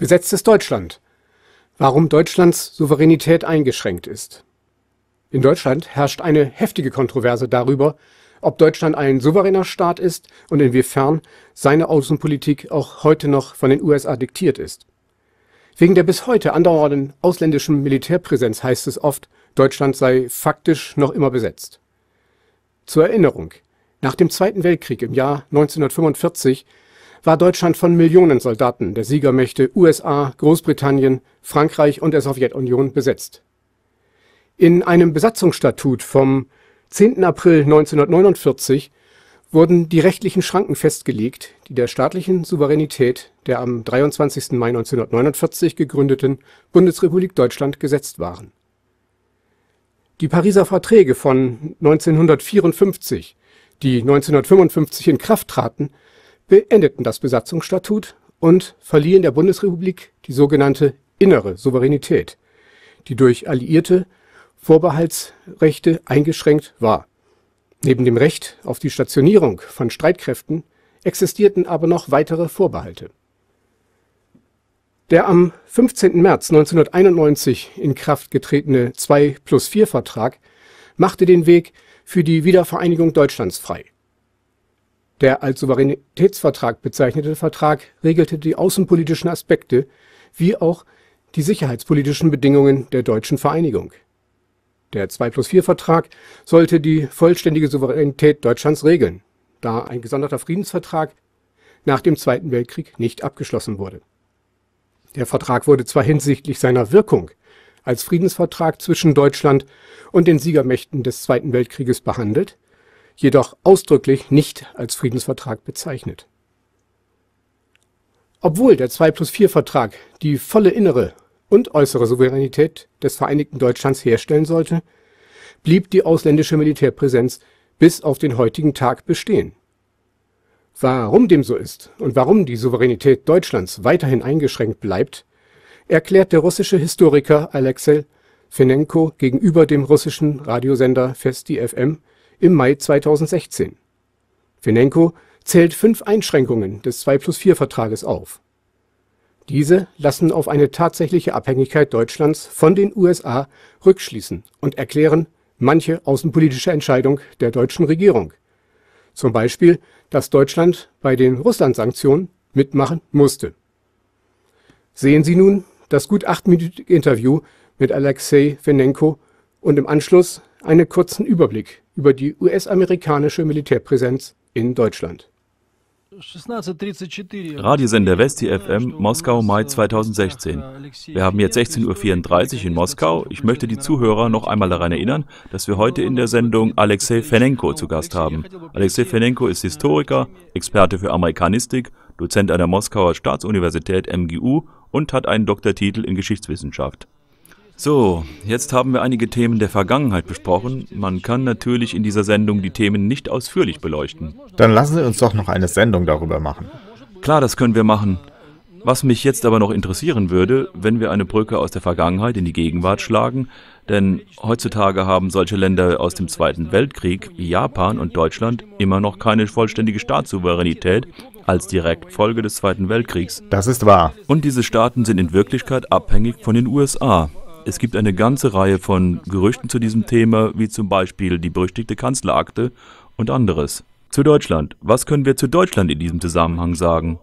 Besetztes Deutschland. Warum Deutschlands Souveränität eingeschränkt ist. In Deutschland herrscht eine heftige Kontroverse darüber, ob Deutschland ein souveräner Staat ist und inwiefern seine Außenpolitik auch heute noch von den USA diktiert ist. Wegen der bis heute andauernden ausländischen Militärpräsenz heißt es oft, Deutschland sei faktisch noch immer besetzt. Zur Erinnerung, nach dem Zweiten Weltkrieg im Jahr 1945 war Deutschland von Millionen Soldaten der Siegermächte USA, Großbritannien, Frankreich und der Sowjetunion besetzt. In einem Besatzungsstatut vom 10. April 1949 wurden die rechtlichen Schranken festgelegt, die der staatlichen Souveränität der am 23. Mai 1949 gegründeten Bundesrepublik Deutschland gesetzt waren. Die Pariser Verträge von 1954, die 1955 in Kraft traten, beendeten das Besatzungsstatut und verliehen der Bundesrepublik die sogenannte innere Souveränität, die durch alliierte Vorbehaltsrechte eingeschränkt war. Neben dem Recht auf die Stationierung von Streitkräften existierten aber noch weitere Vorbehalte. Der am 15. März 1991 in Kraft getretene 2-plus-4-Vertrag machte den Weg für die Wiedervereinigung Deutschlands frei der als Souveränitätsvertrag bezeichnete Vertrag regelte die außenpolitischen Aspekte wie auch die sicherheitspolitischen Bedingungen der deutschen Vereinigung. Der 2 plus 4 vertrag sollte die vollständige Souveränität Deutschlands regeln, da ein gesonderter Friedensvertrag nach dem Zweiten Weltkrieg nicht abgeschlossen wurde. Der Vertrag wurde zwar hinsichtlich seiner Wirkung als Friedensvertrag zwischen Deutschland und den Siegermächten des Zweiten Weltkrieges behandelt jedoch ausdrücklich nicht als Friedensvertrag bezeichnet. Obwohl der 2 plus 4 Vertrag die volle innere und äußere Souveränität des Vereinigten Deutschlands herstellen sollte, blieb die ausländische Militärpräsenz bis auf den heutigen Tag bestehen. Warum dem so ist und warum die Souveränität Deutschlands weiterhin eingeschränkt bleibt, erklärt der russische Historiker Alexei Fenenko gegenüber dem russischen Radiosender Festi FM im Mai 2016. Venenko zählt fünf Einschränkungen des 2 plus 4 Vertrages auf. Diese lassen auf eine tatsächliche Abhängigkeit Deutschlands von den USA rückschließen und erklären manche außenpolitische Entscheidung der deutschen Regierung. Zum Beispiel, dass Deutschland bei den Russland-Sanktionen mitmachen musste. Sehen Sie nun das gut achtminütige Interview mit Alexei Venenko und im Anschluss einen kurzen Überblick über die US-amerikanische Militärpräsenz in Deutschland. Radiosender Westi FM, Moskau, Mai 2016. Wir haben jetzt 16.34 Uhr in Moskau. Ich möchte die Zuhörer noch einmal daran erinnern, dass wir heute in der Sendung Alexei Fenenko zu Gast haben. Alexei Fenenko ist Historiker, Experte für Amerikanistik, Dozent an der Moskauer Staatsuniversität MGU und hat einen Doktortitel in Geschichtswissenschaft. So, jetzt haben wir einige Themen der Vergangenheit besprochen. Man kann natürlich in dieser Sendung die Themen nicht ausführlich beleuchten. Dann lassen Sie uns doch noch eine Sendung darüber machen. Klar, das können wir machen. Was mich jetzt aber noch interessieren würde, wenn wir eine Brücke aus der Vergangenheit in die Gegenwart schlagen, denn heutzutage haben solche Länder aus dem Zweiten Weltkrieg wie Japan und Deutschland immer noch keine vollständige Staatssouveränität als Direktfolge des Zweiten Weltkriegs. Das ist wahr. Und diese Staaten sind in Wirklichkeit abhängig von den USA. Es gibt eine ganze Reihe von Gerüchten zu diesem Thema, wie zum Beispiel die berüchtigte Kanzlerakte und anderes. Zu Deutschland. Was können wir zu Deutschland in diesem Zusammenhang sagen?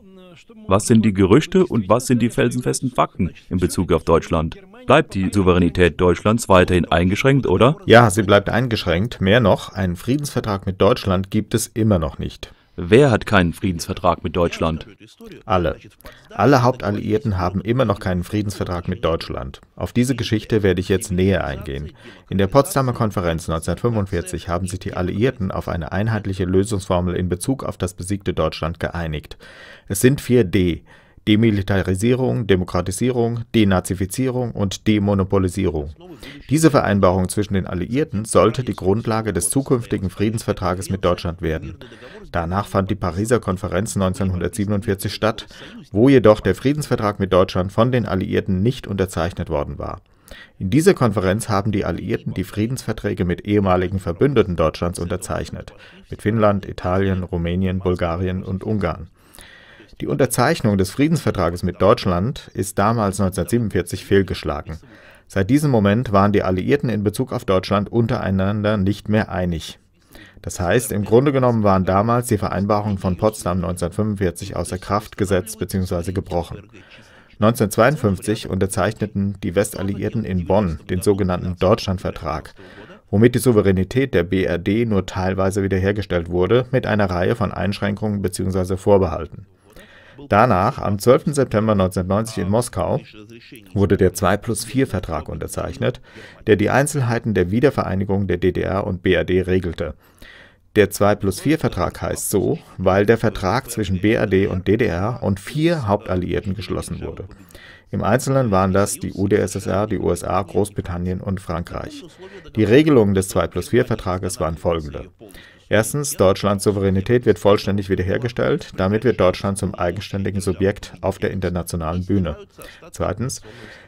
Was sind die Gerüchte und was sind die felsenfesten Fakten in Bezug auf Deutschland? Bleibt die Souveränität Deutschlands weiterhin eingeschränkt, oder? Ja, sie bleibt eingeschränkt. Mehr noch, einen Friedensvertrag mit Deutschland gibt es immer noch nicht. Wer hat keinen Friedensvertrag mit Deutschland? Alle. Alle Hauptalliierten haben immer noch keinen Friedensvertrag mit Deutschland. Auf diese Geschichte werde ich jetzt näher eingehen. In der Potsdamer Konferenz 1945 haben sich die Alliierten auf eine einheitliche Lösungsformel in Bezug auf das besiegte Deutschland geeinigt. Es sind 4 D. Demilitarisierung, Demokratisierung, Denazifizierung und Demonopolisierung. Diese Vereinbarung zwischen den Alliierten sollte die Grundlage des zukünftigen Friedensvertrages mit Deutschland werden. Danach fand die Pariser Konferenz 1947 statt, wo jedoch der Friedensvertrag mit Deutschland von den Alliierten nicht unterzeichnet worden war. In dieser Konferenz haben die Alliierten die Friedensverträge mit ehemaligen Verbündeten Deutschlands unterzeichnet, mit Finnland, Italien, Rumänien, Bulgarien und Ungarn. Die Unterzeichnung des Friedensvertrages mit Deutschland ist damals 1947 fehlgeschlagen. Seit diesem Moment waren die Alliierten in Bezug auf Deutschland untereinander nicht mehr einig. Das heißt, im Grunde genommen waren damals die Vereinbarungen von Potsdam 1945 außer Kraft gesetzt bzw. gebrochen. 1952 unterzeichneten die Westalliierten in Bonn den sogenannten Deutschlandvertrag, womit die Souveränität der BRD nur teilweise wiederhergestellt wurde, mit einer Reihe von Einschränkungen bzw. Vorbehalten. Danach, am 12. September 1990 in Moskau, wurde der 2 plus 4 Vertrag unterzeichnet, der die Einzelheiten der Wiedervereinigung der DDR und BRD regelte. Der 2 plus 4 Vertrag heißt so, weil der Vertrag zwischen BRD und DDR und vier Hauptalliierten geschlossen wurde. Im Einzelnen waren das die UdSSR, die USA, Großbritannien und Frankreich. Die Regelungen des 2 plus 4 Vertrages waren folgende. Erstens, Deutschlands Souveränität wird vollständig wiederhergestellt. Damit wird Deutschland zum eigenständigen Subjekt auf der internationalen Bühne. Zweitens,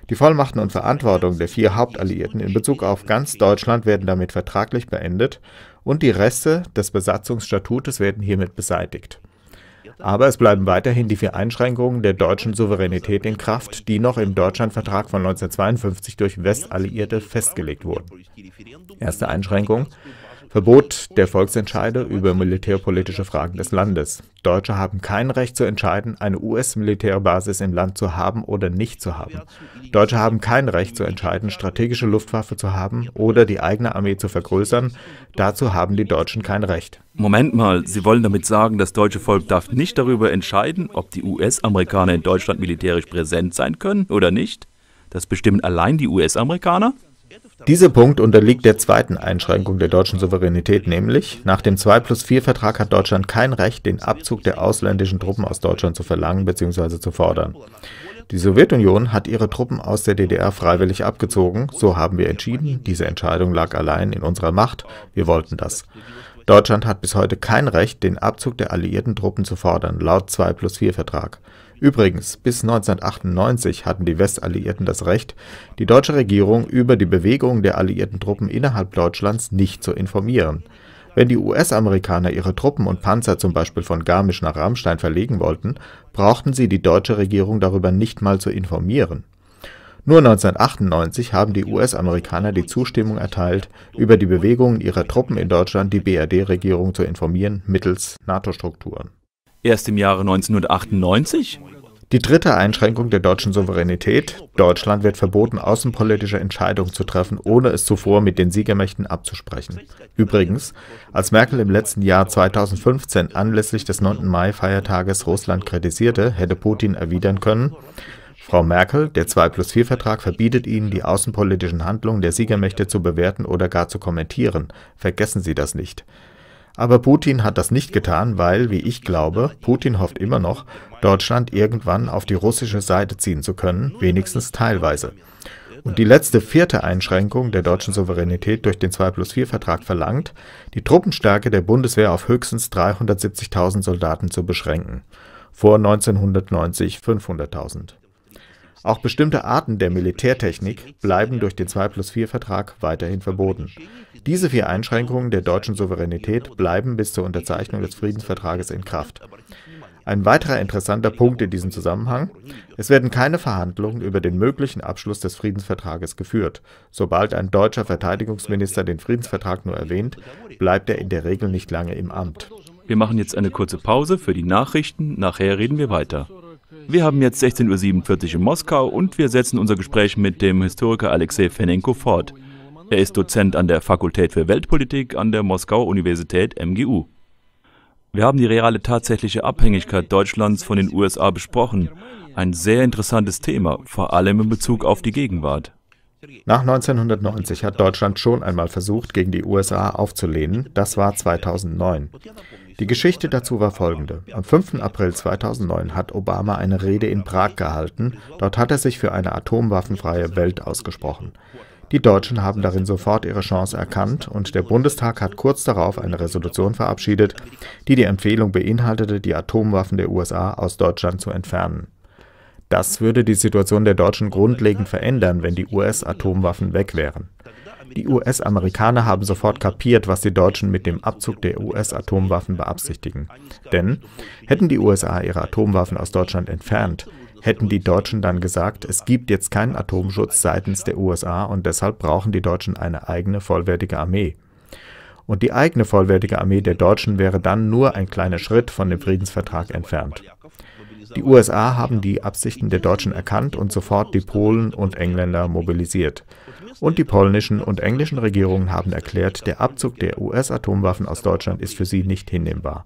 die Vollmachten und Verantwortung der vier Hauptalliierten in Bezug auf ganz Deutschland werden damit vertraglich beendet und die Reste des Besatzungsstatutes werden hiermit beseitigt. Aber es bleiben weiterhin die vier Einschränkungen der deutschen Souveränität in Kraft, die noch im Deutschlandvertrag von 1952 durch Westalliierte festgelegt wurden. Erste Einschränkung. Verbot der Volksentscheide über militärpolitische Fragen des Landes. Deutsche haben kein Recht zu entscheiden, eine US-Militärbasis im Land zu haben oder nicht zu haben. Deutsche haben kein Recht zu entscheiden, strategische Luftwaffe zu haben oder die eigene Armee zu vergrößern. Dazu haben die Deutschen kein Recht. Moment mal, Sie wollen damit sagen, das deutsche Volk darf nicht darüber entscheiden, ob die US-Amerikaner in Deutschland militärisch präsent sein können oder nicht? Das bestimmen allein die US-Amerikaner? Dieser Punkt unterliegt der zweiten Einschränkung der deutschen Souveränität, nämlich nach dem 2 plus 4 Vertrag hat Deutschland kein Recht, den Abzug der ausländischen Truppen aus Deutschland zu verlangen bzw. zu fordern. Die Sowjetunion hat ihre Truppen aus der DDR freiwillig abgezogen, so haben wir entschieden, diese Entscheidung lag allein in unserer Macht, wir wollten das. Deutschland hat bis heute kein Recht, den Abzug der alliierten Truppen zu fordern, laut 2 plus 4 Vertrag. Übrigens, bis 1998 hatten die Westalliierten das Recht, die deutsche Regierung über die Bewegungen der alliierten Truppen innerhalb Deutschlands nicht zu informieren. Wenn die US-Amerikaner ihre Truppen und Panzer zum Beispiel von Garmisch nach Rammstein verlegen wollten, brauchten sie die deutsche Regierung darüber nicht mal zu informieren. Nur 1998 haben die US-Amerikaner die Zustimmung erteilt, über die Bewegungen ihrer Truppen in Deutschland die BRD-Regierung zu informieren mittels NATO-Strukturen. Erst im Jahre 1998? Die dritte Einschränkung der deutschen Souveränität. Deutschland wird verboten, außenpolitische Entscheidungen zu treffen, ohne es zuvor mit den Siegermächten abzusprechen. Übrigens, als Merkel im letzten Jahr 2015 anlässlich des 9. Mai-Feiertages Russland kritisierte, hätte Putin erwidern können, Frau Merkel, der 2 plus 4 Vertrag verbietet Ihnen, die außenpolitischen Handlungen der Siegermächte zu bewerten oder gar zu kommentieren. Vergessen Sie das nicht. Aber Putin hat das nicht getan, weil, wie ich glaube, Putin hofft immer noch, Deutschland irgendwann auf die russische Seite ziehen zu können, wenigstens teilweise. Und die letzte vierte Einschränkung der deutschen Souveränität durch den 2 plus 4 Vertrag verlangt, die Truppenstärke der Bundeswehr auf höchstens 370.000 Soldaten zu beschränken. Vor 1990 500.000. Auch bestimmte Arten der Militärtechnik bleiben durch den 2 plus 4 Vertrag weiterhin verboten. Diese vier Einschränkungen der deutschen Souveränität bleiben bis zur Unterzeichnung des Friedensvertrages in Kraft. Ein weiterer interessanter Punkt in diesem Zusammenhang, es werden keine Verhandlungen über den möglichen Abschluss des Friedensvertrages geführt. Sobald ein deutscher Verteidigungsminister den Friedensvertrag nur erwähnt, bleibt er in der Regel nicht lange im Amt. Wir machen jetzt eine kurze Pause für die Nachrichten, nachher reden wir weiter. Wir haben jetzt 16.47 Uhr in Moskau und wir setzen unser Gespräch mit dem Historiker Alexei Fenenko fort. Er ist Dozent an der Fakultät für Weltpolitik an der Moskauer Universität MGU. Wir haben die reale tatsächliche Abhängigkeit Deutschlands von den USA besprochen. Ein sehr interessantes Thema, vor allem in Bezug auf die Gegenwart. Nach 1990 hat Deutschland schon einmal versucht, gegen die USA aufzulehnen. Das war 2009. Die Geschichte dazu war folgende. Am 5. April 2009 hat Obama eine Rede in Prag gehalten. Dort hat er sich für eine atomwaffenfreie Welt ausgesprochen. Die Deutschen haben darin sofort ihre Chance erkannt und der Bundestag hat kurz darauf eine Resolution verabschiedet, die die Empfehlung beinhaltete, die Atomwaffen der USA aus Deutschland zu entfernen. Das würde die Situation der Deutschen grundlegend verändern, wenn die US-Atomwaffen weg wären. Die US-Amerikaner haben sofort kapiert, was die Deutschen mit dem Abzug der US-Atomwaffen beabsichtigen. Denn hätten die USA ihre Atomwaffen aus Deutschland entfernt, hätten die Deutschen dann gesagt, es gibt jetzt keinen Atomschutz seitens der USA und deshalb brauchen die Deutschen eine eigene vollwertige Armee. Und die eigene vollwertige Armee der Deutschen wäre dann nur ein kleiner Schritt von dem Friedensvertrag entfernt. Die USA haben die Absichten der Deutschen erkannt und sofort die Polen und Engländer mobilisiert. Und die polnischen und englischen Regierungen haben erklärt, der Abzug der US-Atomwaffen aus Deutschland ist für sie nicht hinnehmbar.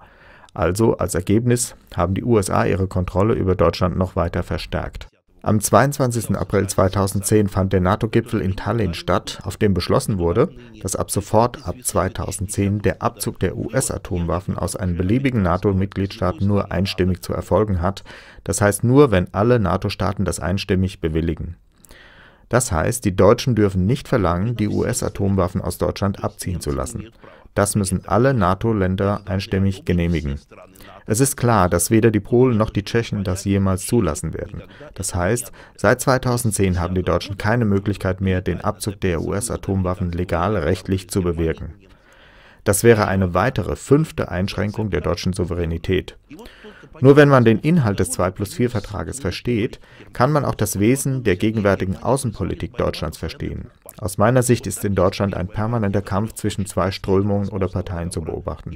Also als Ergebnis haben die USA ihre Kontrolle über Deutschland noch weiter verstärkt. Am 22. April 2010 fand der NATO-Gipfel in Tallinn statt, auf dem beschlossen wurde, dass ab sofort ab 2010 der Abzug der US-Atomwaffen aus einem beliebigen NATO-Mitgliedstaat nur einstimmig zu erfolgen hat, das heißt nur, wenn alle NATO-Staaten das einstimmig bewilligen. Das heißt, die Deutschen dürfen nicht verlangen, die US-Atomwaffen aus Deutschland abziehen zu lassen. Das müssen alle NATO-Länder einstimmig genehmigen. Es ist klar, dass weder die Polen noch die Tschechen das jemals zulassen werden. Das heißt, seit 2010 haben die Deutschen keine Möglichkeit mehr, den Abzug der US-Atomwaffen legal rechtlich zu bewirken. Das wäre eine weitere fünfte Einschränkung der deutschen Souveränität. Nur wenn man den Inhalt des 2 plus 4 Vertrages versteht, kann man auch das Wesen der gegenwärtigen Außenpolitik Deutschlands verstehen. Aus meiner Sicht ist in Deutschland ein permanenter Kampf zwischen zwei Strömungen oder Parteien zu beobachten.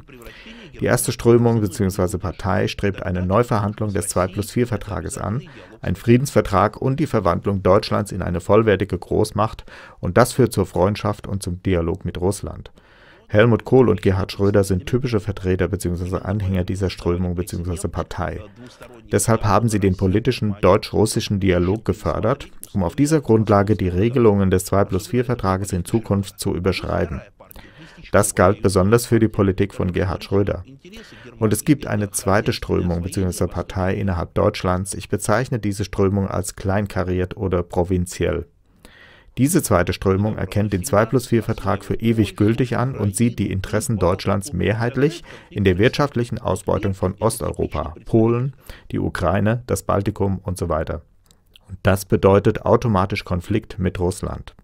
Die erste Strömung bzw. Partei strebt eine Neuverhandlung des 2 plus 4 Vertrages an, ein Friedensvertrag und die Verwandlung Deutschlands in eine vollwertige Großmacht und das führt zur Freundschaft und zum Dialog mit Russland. Helmut Kohl und Gerhard Schröder sind typische Vertreter bzw. Anhänger dieser Strömung bzw. Partei. Deshalb haben sie den politischen deutsch-russischen Dialog gefördert, um auf dieser Grundlage die Regelungen des 2 plus 4 Vertrages in Zukunft zu überschreiben. Das galt besonders für die Politik von Gerhard Schröder. Und es gibt eine zweite Strömung bzw. Partei innerhalb Deutschlands. Ich bezeichne diese Strömung als kleinkariert oder provinziell. Diese zweite Strömung erkennt den 2 plus 4 Vertrag für ewig gültig an und sieht die Interessen Deutschlands mehrheitlich in der wirtschaftlichen Ausbeutung von Osteuropa, Polen, die Ukraine, das Baltikum und So weiter. und das bedeutet automatisch Konflikt mit Russland.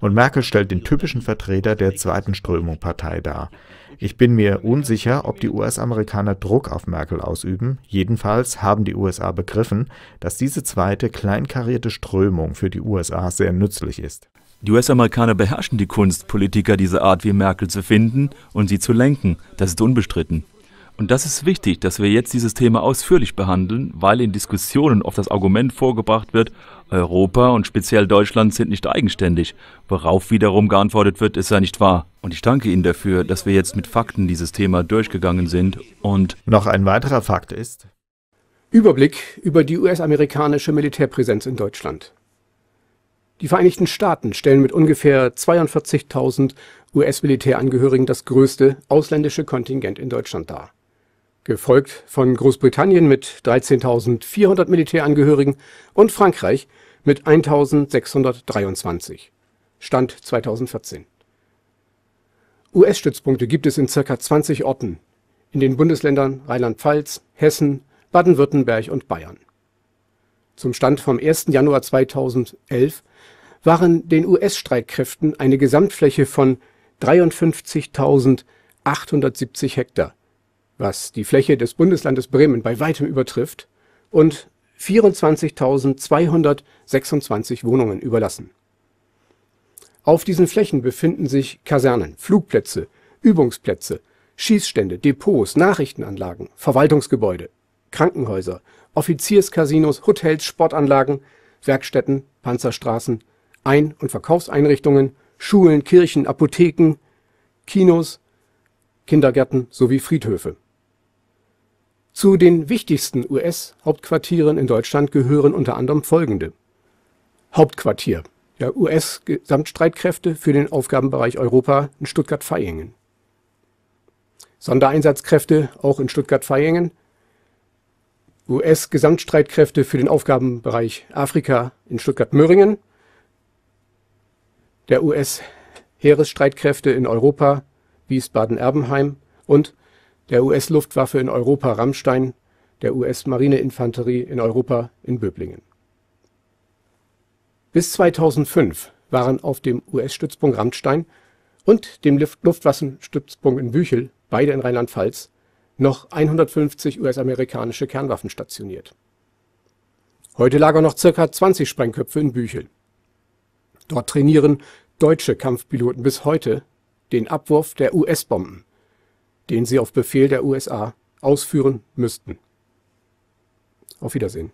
Und Merkel stellt den typischen Vertreter der zweiten Strömung Partei dar ich bin mir unsicher, ob die US-Amerikaner Druck auf Merkel ausüben. Jedenfalls haben die USA begriffen, dass diese zweite kleinkarierte Strömung für die USA sehr nützlich ist. Die US-Amerikaner beherrschen die Kunst, Politiker dieser Art wie Merkel zu finden und sie zu lenken. Das ist unbestritten. Und das ist wichtig, dass wir jetzt dieses Thema ausführlich behandeln, weil in Diskussionen oft das Argument vorgebracht wird, Europa und speziell Deutschland sind nicht eigenständig, worauf wiederum geantwortet wird, ist ja nicht wahr. Und ich danke Ihnen dafür, dass wir jetzt mit Fakten dieses Thema durchgegangen sind und... Noch ein weiterer Fakt ist... Überblick über die US-amerikanische Militärpräsenz in Deutschland. Die Vereinigten Staaten stellen mit ungefähr 42.000 US-Militärangehörigen das größte ausländische Kontingent in Deutschland dar gefolgt von Großbritannien mit 13.400 Militärangehörigen und Frankreich mit 1.623 (Stand 2014). US-Stützpunkte gibt es in circa 20 Orten in den Bundesländern Rheinland-Pfalz, Hessen, Baden-Württemberg und Bayern. Zum Stand vom 1. Januar 2011 waren den US-Streitkräften eine Gesamtfläche von 53.870 Hektar was die Fläche des Bundeslandes Bremen bei weitem übertrifft, und 24.226 Wohnungen überlassen. Auf diesen Flächen befinden sich Kasernen, Flugplätze, Übungsplätze, Schießstände, Depots, Nachrichtenanlagen, Verwaltungsgebäude, Krankenhäuser, Offizierscasinos, Hotels, Sportanlagen, Werkstätten, Panzerstraßen, Ein- und Verkaufseinrichtungen, Schulen, Kirchen, Apotheken, Kinos, Kindergärten sowie Friedhöfe zu den wichtigsten US-Hauptquartieren in Deutschland gehören unter anderem folgende. Hauptquartier der US-Gesamtstreitkräfte für den Aufgabenbereich Europa in Stuttgart-Vaihingen. Sondereinsatzkräfte auch in Stuttgart-Vaihingen. US-Gesamtstreitkräfte für den Aufgabenbereich Afrika in Stuttgart-Möhringen. Der US-Heeresstreitkräfte in Europa Wiesbaden-Erbenheim und der US-Luftwaffe in Europa Rammstein, der US-Marineinfanterie in Europa in Böblingen. Bis 2005 waren auf dem US-Stützpunkt Rammstein und dem Luftwaffenstützpunkt in Büchel, beide in Rheinland-Pfalz, noch 150 US-amerikanische Kernwaffen stationiert. Heute lagern noch ca. 20 Sprengköpfe in Büchel. Dort trainieren deutsche Kampfpiloten bis heute den Abwurf der US-Bomben den sie auf Befehl der USA ausführen müssten. Auf Wiedersehen.